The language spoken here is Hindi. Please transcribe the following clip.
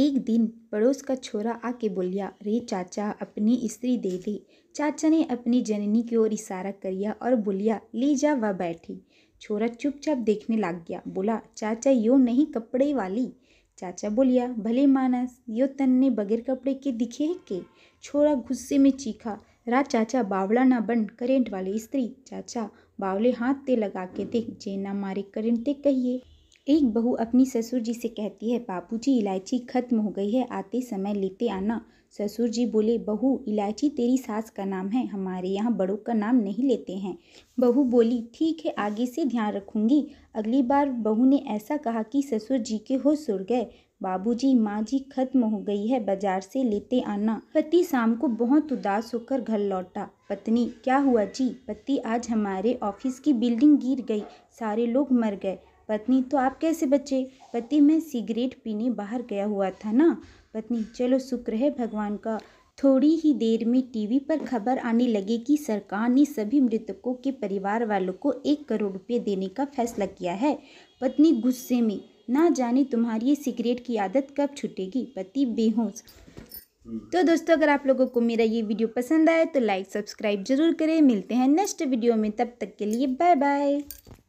एक दिन पड़ोस का छोरा आके बोलिया रे चाचा अपनी स्त्री दे दे चाचा ने अपनी जननी की ओर इशारा करिया और बोलिया ले जा वह बैठी छोरा चुपचाप देखने लग गया बोला चाचा यो नहीं कपड़े वाली चाचा बोलिया भले मानस यो तन ने बगैर कपड़े के दिखे है के छोरा गुस्से में चीखा रा चाचा बावला ना बन करेंट वाली स्त्री चाचा बावले हाथ ते लगा के देख जे ना मारे करेंट ते कहिए एक बहू अपनी ससुर जी से कहती है जी इलायची खत्म हो गई है आते समय लेते आना ससुर जी बोले बहू इलायची तेरी सास का नाम है हमारे यहाँ बड़ों का नाम नहीं लेते हैं बहू बोली ठीक है आगे से ध्यान रखूंगी अगली बार बहू ने ऐसा कहा कि ससुर जी के हो सुर गए बाबूजी माँ जी खत्म हो गई है बाजार से लेते आना पति शाम को बहुत उदास होकर घर लौटा पत्नी क्या हुआ जी पति आज हमारे ऑफिस की बिल्डिंग गिर गई सारे लोग मर गए पत्नी तो आप कैसे बचे पति मैं सिगरेट पीने बाहर गया हुआ था ना पत्नी चलो शुक्र है भगवान का थोड़ी ही देर में टीवी पर खबर आने लगी कि सरकार ने सभी मृतकों के परिवार वालों को एक करोड़ रुपये देने का फैसला किया है पत्नी गुस्से में ना जाने तुम्हारी ये सिगरेट की आदत कब छूटेगी पति बेहोश तो दोस्तों अगर आप लोगों को मेरा ये वीडियो पसंद आए तो लाइक सब्सक्राइब जरूर करें मिलते हैं नेक्स्ट वीडियो में तब तक के लिए बाय बाय